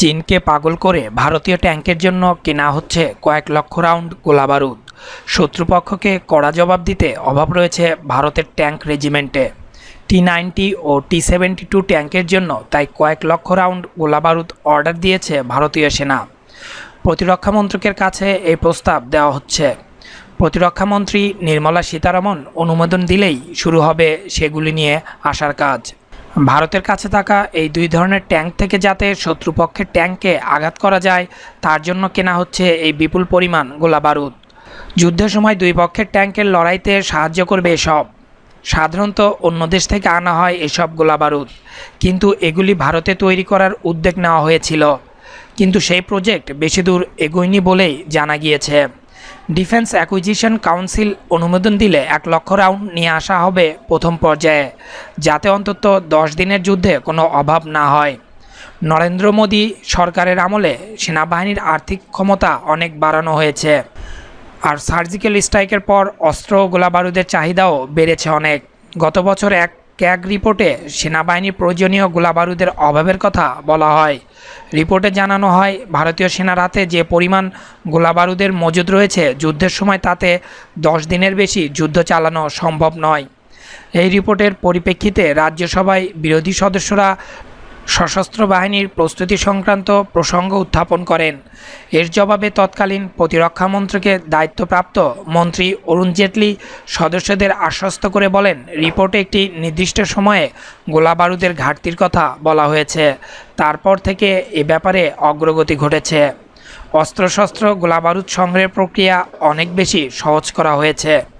চীনকে পাগল করে ভারতীয় ট্যাঙ্কের জন্য কেনা হচ্ছে কয়েক লক্ষ রাউন্ড গোলা বারুদ শত্রুপক্ষকে কড়া জবাব দিতে অভাব রয়েছে ভারতের ট্যাঙ্ক রেজিমেন্টে টি নাইনটি ও টি সেভেন্টি টু ট্যাঙ্কের জন্য তাই কয়েক লক্ষ রাউন্ড গোলা বারুদ অর্ডার দিয়েছে ভারতীয় সেনা প্রতিরক্ষা মন্ত্রকের কাছে এই প্রস্তাব দেওয়া হচ্ছে প্রতিরক্ষামন্ত্রী নির্মলা সীতারামন অনুমোদন দিলেই শুরু হবে সেগুলি নিয়ে আসার কাজ ভারতের কাছে থাকা এই দুই ধরনের ট্যাঙ্ক থেকে যাতে শত্রুপক্ষের ট্যাঙ্কে আঘাত করা যায় তার জন্য কেনা হচ্ছে এই বিপুল পরিমাণ গোলাবারুদ যুদ্ধের সময় দুই পক্ষের ট্যাঙ্কের লড়াইতে সাহায্য করবে এসব সাধারণত অন্য দেশ থেকে আনা হয় এসব গোলাবারুদ কিন্তু এগুলি ভারতে তৈরি করার উদ্যোগ নেওয়া হয়েছিল কিন্তু সেই প্রজেক্ট বেশি দূর এগোয়নি বলেই জানা গিয়েছে ডিফেন্স অ্যাকুইজিশন কাউন্সিল অনুমোদন দিলে এক লক্ষ রাউন্ড নিয়ে আসা হবে প্রথম পর্যায়ে যাতে অন্তত দশ দিনের যুদ্ধে কোনো অভাব না হয় নরেন্দ্র মোদী সরকারের আমলে সেনাবাহিনীর আর্থিক ক্ষমতা অনেক বাড়ানো হয়েছে আর সার্জিক্যাল স্ট্রাইকের পর অস্ত্র গোলাবারুদের চাহিদাও বেড়েছে অনেক গত বছর এক ক্যাগ রিপোর্টে সেনাবাহিনীর প্রয়োজনীয় গোলাবারুদের অভাবের কথা বলা হয় রিপোর্টে জানানো হয় ভারতীয় সেনার হাতে যে পরিমাণ গোলাবারুদের মজুদ রয়েছে যুদ্ধের সময় তাতে দশ দিনের বেশি যুদ্ধ চালানো সম্ভব নয় এই রিপোর্টের পরিপ্রেক্ষিতে রাজ্যসভায় বিরোধী সদস্যরা সশস্ত্র বাহিনীর প্রস্তুতি সংক্রান্ত প্রসঙ্গ উত্থাপন করেন এর জবাবে তৎকালীন প্রতিরক্ষামন্ত্রীকে দায়িত্বপ্রাপ্ত মন্ত্রী অরুণ জেটলি সদস্যদের আশ্বস্ত করে বলেন রিপোর্টে একটি নির্দিষ্ট সময়ে গোলাবারুদের ঘাটতির কথা বলা হয়েছে তারপর থেকে এ ব্যাপারে অগ্রগতি ঘটেছে অস্ত্রশস্ত্র গোলাবারুদ সংগ্রহের প্রক্রিয়া অনেক বেশি সহজ করা হয়েছে